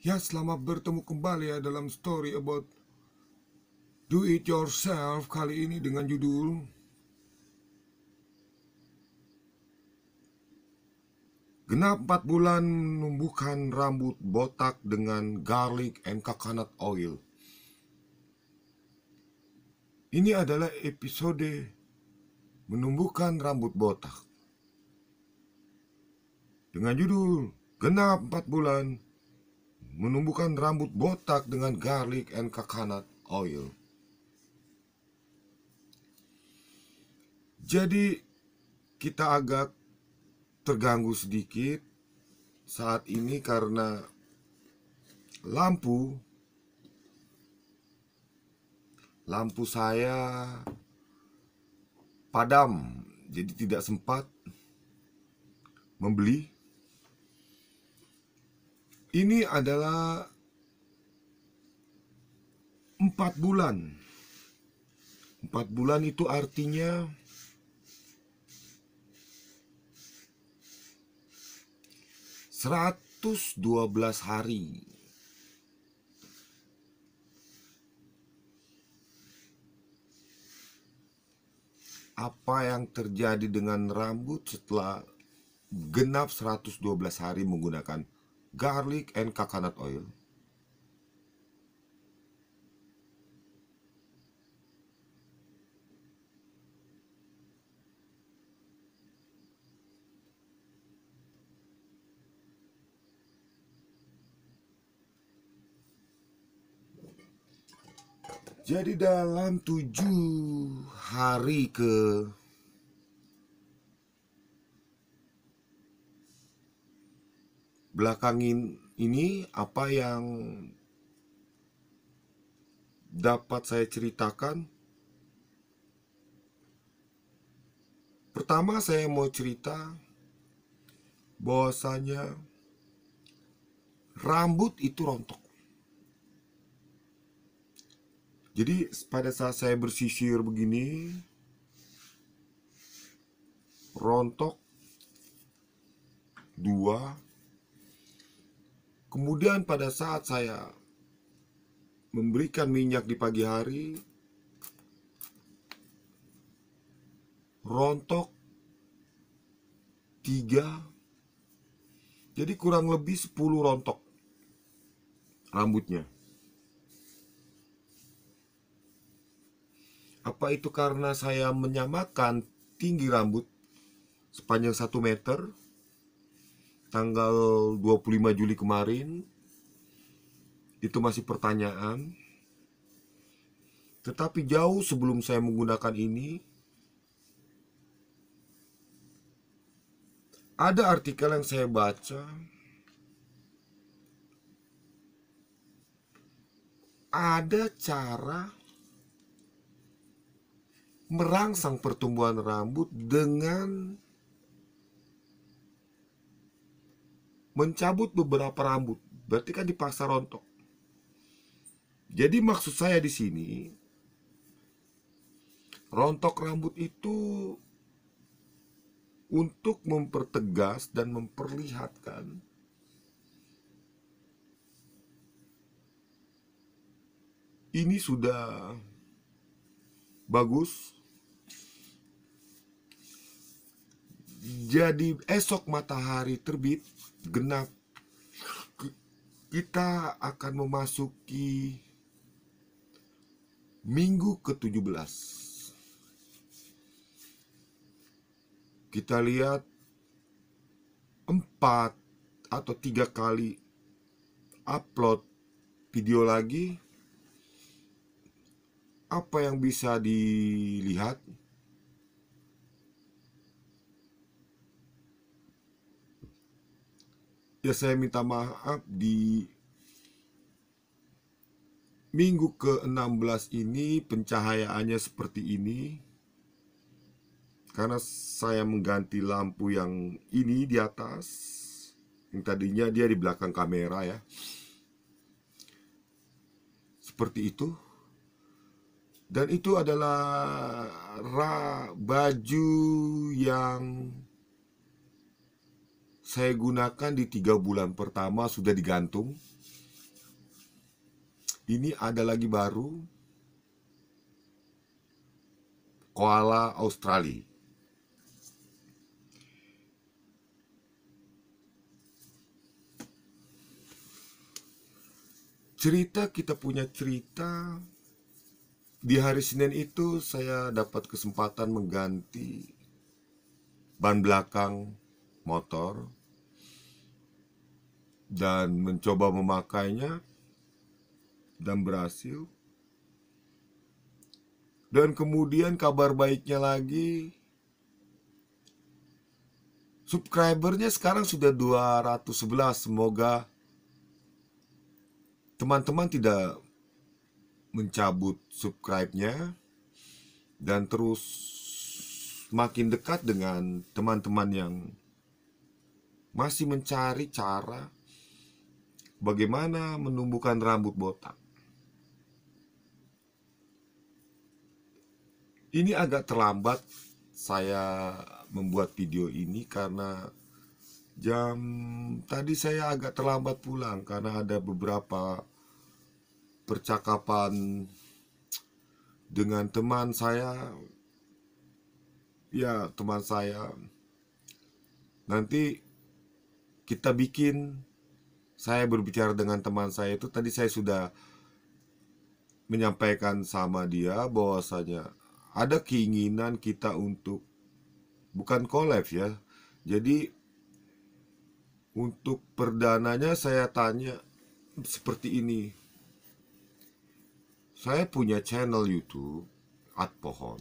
Ya, selamat bertemu kembali ya dalam story about do it yourself kali ini dengan judul Genap 4 bulan menumbuhkan rambut botak dengan garlic and coconut oil. Ini adalah episode menumbuhkan rambut botak. Dengan judul Genap 4 bulan menumbuhkan rambut botak dengan garlic and coconut oil. Jadi kita agak terganggu sedikit saat ini karena lampu lampu saya padam jadi tidak sempat membeli ini adalah empat bulan. Empat bulan itu artinya seratus dua belas hari. Apa yang terjadi dengan rambut setelah genap 112 hari menggunakan garlic and coconut oil. Jadi dalam tujuh hari ke belakangin ini apa yang dapat saya ceritakan Pertama saya mau cerita bahwasanya rambut itu rontok. Jadi pada saat saya bersisir begini rontok dua Kemudian pada saat saya memberikan minyak di pagi hari, rontok tiga, jadi kurang lebih sepuluh rontok rambutnya. Apa itu karena saya menyamakan tinggi rambut sepanjang satu meter tanggal 25 Juli kemarin itu masih pertanyaan. Tetapi jauh sebelum saya menggunakan ini ada artikel yang saya baca ada cara merangsang pertumbuhan rambut dengan mencabut beberapa rambut, berarti kan dipaksa rontok. Jadi maksud saya di sini rontok rambut itu untuk mempertegas dan memperlihatkan ini sudah bagus jadi esok matahari terbit genap kita akan memasuki minggu ke-17 kita lihat empat atau tiga kali upload video lagi apa yang bisa dilihat Ya saya minta maaf di minggu ke-16 ini pencahayaannya seperti ini karena saya mengganti lampu yang ini di atas yang tadinya dia di belakang kamera ya seperti itu dan itu adalah ra baju yang saya gunakan di tiga bulan pertama sudah digantung. Ini ada lagi baru. Koala Australia. Cerita kita punya cerita di hari Senin itu saya dapat kesempatan mengganti ban belakang motor dan mencoba memakainya dan berhasil. Dan kemudian kabar baiknya lagi subscribernya sekarang sudah 211. Semoga teman-teman tidak mencabut subscribe-nya dan terus makin dekat dengan teman-teman yang masih mencari cara bagaimana menumbuhkan rambut botak. Ini agak terlambat saya membuat video ini karena jam tadi saya agak terlambat pulang karena ada beberapa percakapan dengan teman saya ya teman saya nanti kita bikin saya berbicara dengan teman saya itu tadi saya sudah menyampaikan sama dia bahwasanya ada keinginan kita untuk bukan kolab ya. Jadi untuk perdananya saya tanya seperti ini. Saya punya channel YouTube at pohon.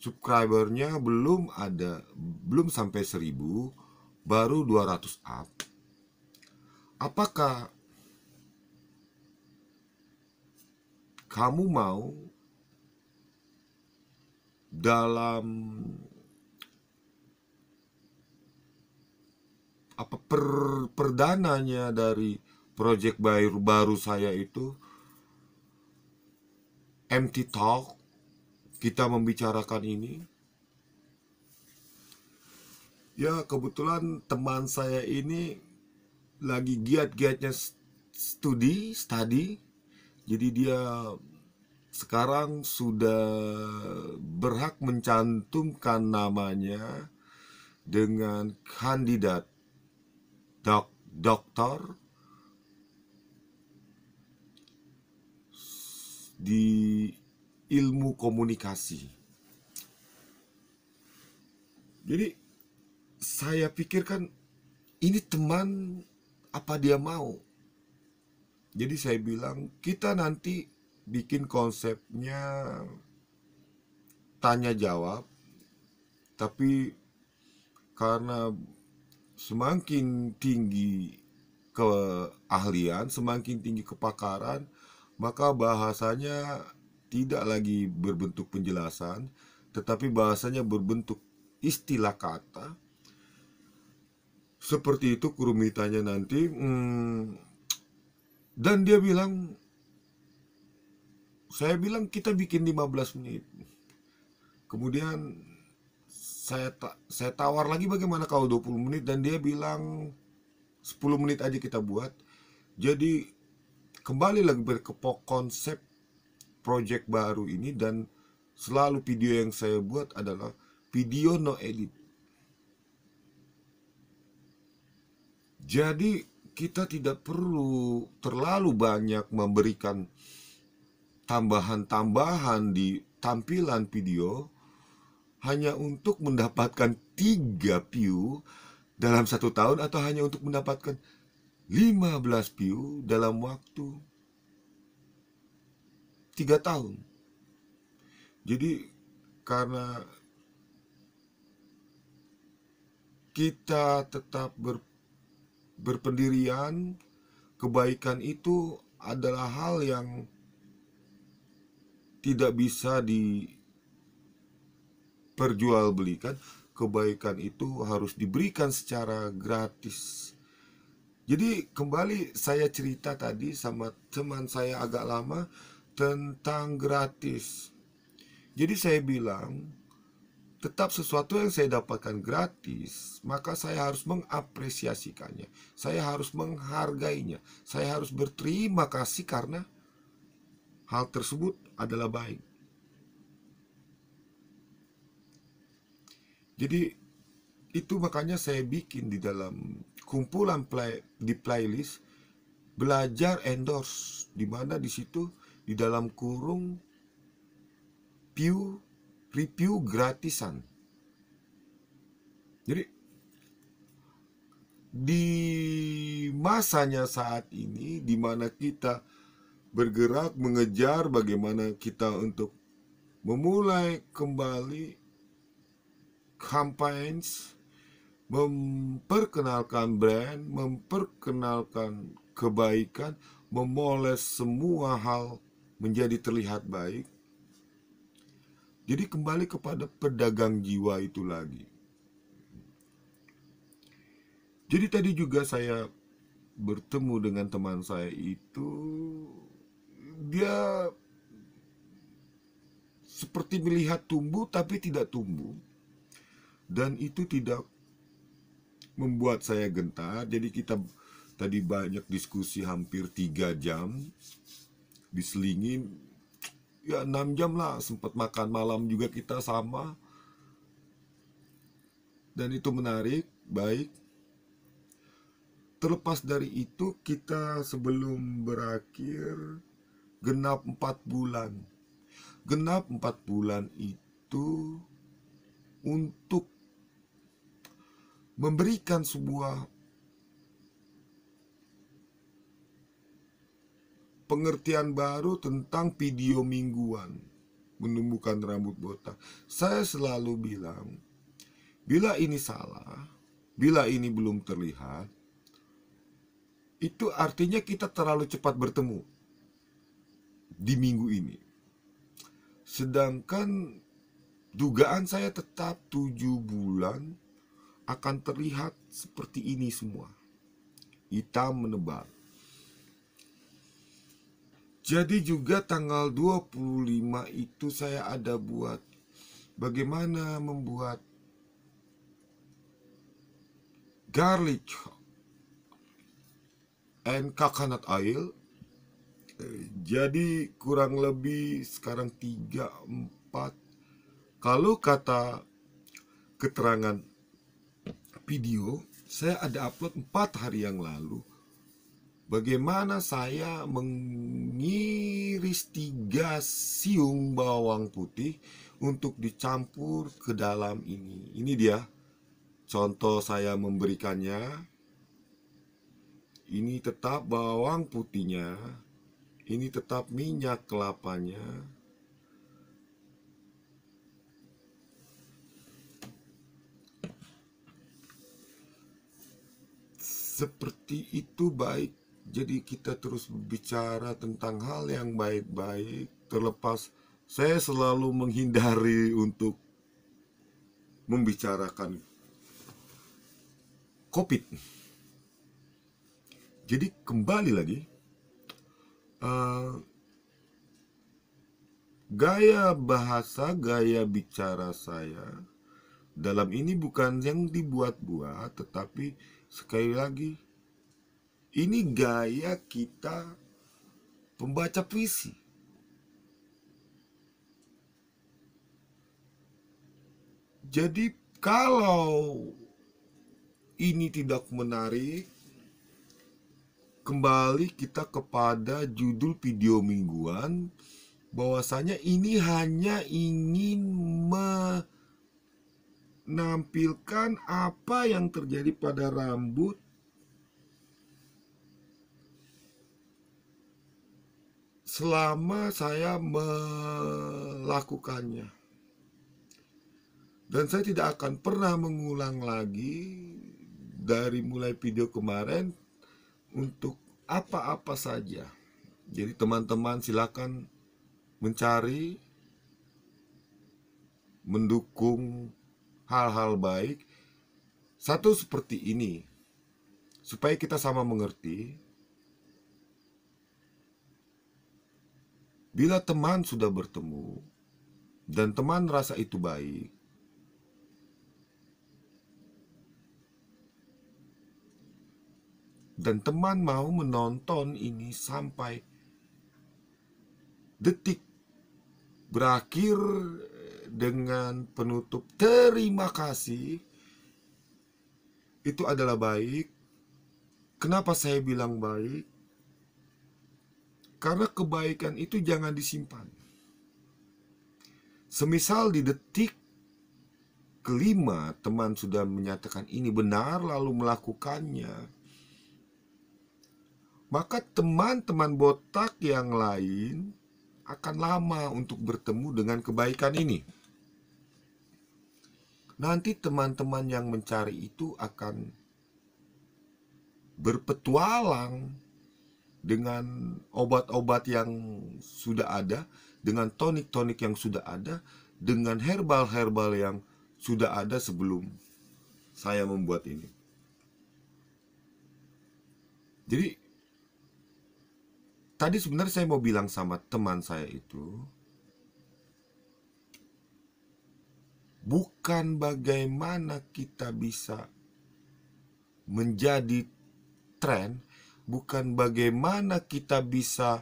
Subscribernya belum ada, belum sampai 1000, baru 200 up apakah kamu mau dalam apa per, perdananya dari proyek baru baru saya itu empty talk kita membicarakan ini ya kebetulan teman saya ini lagi giat-giatnya studi, study. Jadi dia sekarang sudah berhak mencantumkan namanya dengan kandidat dok doktor di ilmu komunikasi. Jadi saya pikirkan ini teman apa dia mau. Jadi saya bilang kita nanti bikin konsepnya tanya jawab tapi karena semakin tinggi keahlian, semakin tinggi kepakaran, maka bahasanya tidak lagi berbentuk penjelasan, tetapi bahasanya berbentuk istilah kata seperti itu kurumitanya nanti hmm, dan dia bilang saya bilang kita bikin 15 menit kemudian saya ta saya tawar lagi bagaimana kalau 20 menit dan dia bilang 10 menit aja kita buat jadi kembali lagi berkepok konsep project baru ini dan selalu video yang saya buat adalah video no edit Jadi kita tidak perlu terlalu banyak memberikan tambahan-tambahan di tampilan video hanya untuk mendapatkan tiga view dalam satu tahun atau hanya untuk mendapatkan 15 view dalam waktu tiga tahun. Jadi karena kita tetap ber berpendirian, kebaikan itu adalah hal yang tidak bisa diperjualbelikan. Kebaikan itu harus diberikan secara gratis. Jadi kembali saya cerita tadi sama teman saya agak lama tentang gratis. Jadi saya bilang tetap sesuatu yang saya dapatkan gratis, maka saya harus mengapresiasikannya. Saya harus menghargainya. Saya harus berterima kasih karena hal tersebut adalah baik. Jadi itu makanya saya bikin di dalam kumpulan play, di playlist belajar endorse di mana di situ di dalam kurung view review gratisan. Jadi di masanya saat ini di mana kita bergerak mengejar bagaimana kita untuk memulai kembali campaigns memperkenalkan brand, memperkenalkan kebaikan, memoles semua hal menjadi terlihat baik jadi kembali kepada pedagang jiwa itu lagi. Jadi tadi juga saya bertemu dengan teman saya itu dia seperti melihat tumbuh tapi tidak tumbuh dan itu tidak membuat saya gentar jadi kita tadi banyak diskusi hampir tiga jam diselingi ya 6 jam lah sempat makan malam juga kita sama dan itu menarik baik terlepas dari itu kita sebelum berakhir genap empat bulan genap empat bulan itu untuk memberikan sebuah pengertian baru tentang video mingguan menumbuhkan rambut botak. Saya selalu bilang, bila ini salah, bila ini belum terlihat, itu artinya kita terlalu cepat bertemu di minggu ini. Sedangkan dugaan saya tetap tujuh bulan akan terlihat seperti ini semua. Hitam menebal. Jadi juga tanggal 25 itu saya ada buat bagaimana membuat garlic and coconut oil. Jadi kurang lebih sekarang 3 4 kalau kata keterangan video saya ada upload 4 hari yang lalu Bagaimana saya mengiris tiga siung bawang putih untuk dicampur ke dalam ini. Ini dia contoh saya memberikannya. Ini tetap bawang putihnya. Ini tetap minyak kelapanya. Seperti itu baik jadi kita terus bicara tentang hal yang baik-baik terlepas saya selalu menghindari untuk membicarakan COVID. Jadi kembali lagi uh, gaya bahasa, gaya bicara saya dalam ini bukan yang dibuat-buat, tetapi sekali lagi ini gaya kita pembaca puisi. Jadi kalau ini tidak menarik, kembali kita kepada judul video mingguan bahwasanya ini hanya ingin menampilkan apa yang terjadi pada rambut selama saya melakukannya. Dan saya tidak akan pernah mengulang lagi dari mulai video kemarin untuk apa-apa saja. Jadi teman-teman silakan mencari mendukung hal-hal baik. Satu seperti ini. Supaya kita sama mengerti Bila teman sudah bertemu dan teman rasa itu baik, dan teman mau menonton ini sampai detik berakhir eh, dengan penutup terima kasih itu adalah baik. Kenapa saya bilang baik? Karena kebaikan itu jangan disimpan. Semisal di detik kelima teman sudah menyatakan ini benar lalu melakukannya, maka teman-teman botak yang lain akan lama untuk bertemu dengan kebaikan ini. Nanti teman-teman yang mencari itu akan berpetualang dengan obat-obat yang sudah ada, dengan tonik-tonik yang sudah ada, dengan herbal-herbal yang sudah ada sebelum saya membuat ini. Jadi tadi sebenarnya saya mau bilang sama teman saya itu bukan bagaimana kita bisa menjadi tren bukan bagaimana kita bisa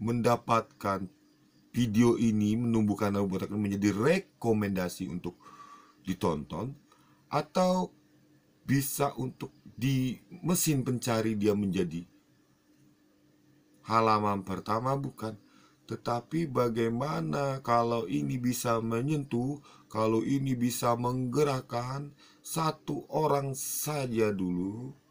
mendapatkan video ini menumbuhkan algoritma menjadi rekomendasi untuk ditonton atau bisa untuk di mesin pencari dia menjadi halaman pertama bukan tetapi bagaimana kalau ini bisa menyentuh kalau ini bisa menggerakkan satu orang saja dulu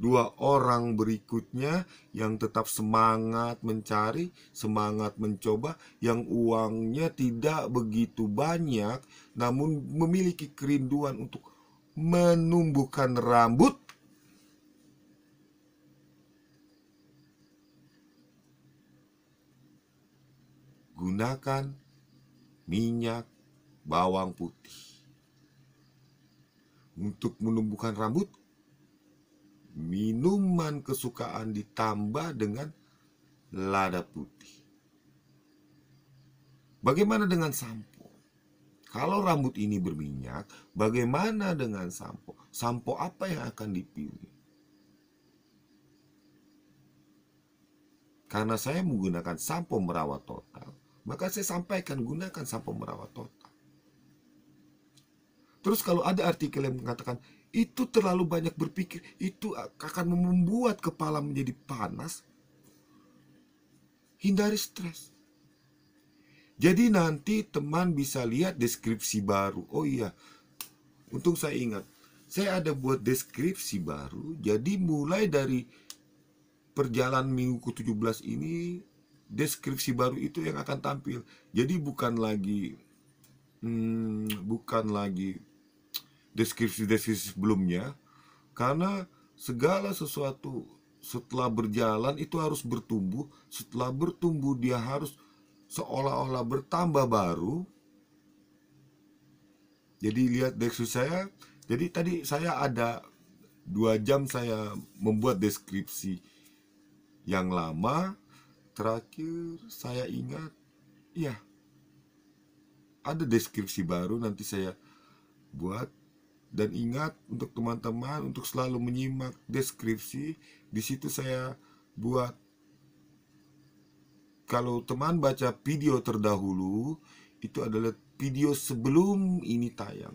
dua orang berikutnya yang tetap semangat mencari, semangat mencoba, yang uangnya tidak begitu banyak, namun memiliki kerinduan untuk menumbuhkan rambut. Gunakan minyak bawang putih untuk menumbuhkan rambut minuman kesukaan ditambah dengan lada putih. Bagaimana dengan sampo? Kalau rambut ini berminyak, bagaimana dengan sampo? Sampo apa yang akan dipilih? Karena saya menggunakan sampo merawat total, maka saya sampaikan gunakan sampo merawat total. Terus kalau ada artikel yang mengatakan itu terlalu banyak berpikir itu akan membuat kepala menjadi panas hindari stres jadi nanti teman bisa lihat deskripsi baru oh iya untung saya ingat saya ada buat deskripsi baru jadi mulai dari perjalanan minggu ke-17 ini deskripsi baru itu yang akan tampil jadi bukan lagi hmm, bukan lagi deskripsi-deskripsi sebelumnya karena segala sesuatu setelah berjalan itu harus bertumbuh setelah bertumbuh dia harus seolah-olah bertambah baru jadi lihat deskripsi saya jadi tadi saya ada dua jam saya membuat deskripsi yang lama terakhir saya ingat ya ada deskripsi baru nanti saya buat dan ingat untuk teman-teman untuk selalu menyimak deskripsi. Di situ saya buat kalau teman baca video terdahulu itu adalah video sebelum ini tayang.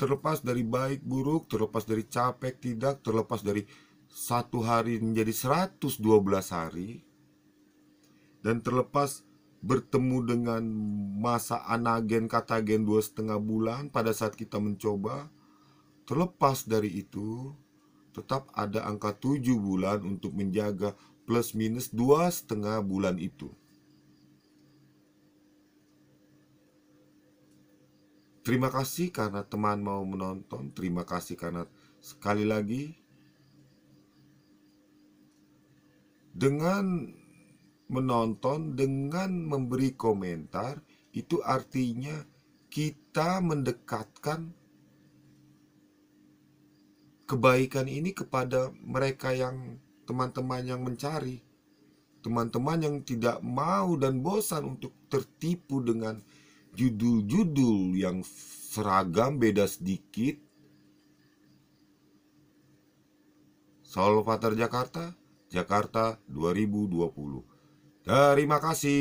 Terlepas dari baik buruk, terlepas dari capek tidak, terlepas dari satu hari menjadi 112 hari, dan terlepas bertemu dengan masa anagen katagen dua setengah bulan pada saat kita mencoba terlepas dari itu tetap ada angka 7 bulan untuk menjaga plus minus dua setengah bulan itu Terima kasih karena teman mau menonton Terima kasih karena sekali lagi Dengan menonton dengan memberi komentar itu artinya kita mendekatkan kebaikan ini kepada mereka yang teman-teman yang mencari, teman-teman yang tidak mau dan bosan untuk tertipu dengan judul-judul yang seragam beda sedikit. Fater Jakarta, Jakarta 2020. Terima kasih.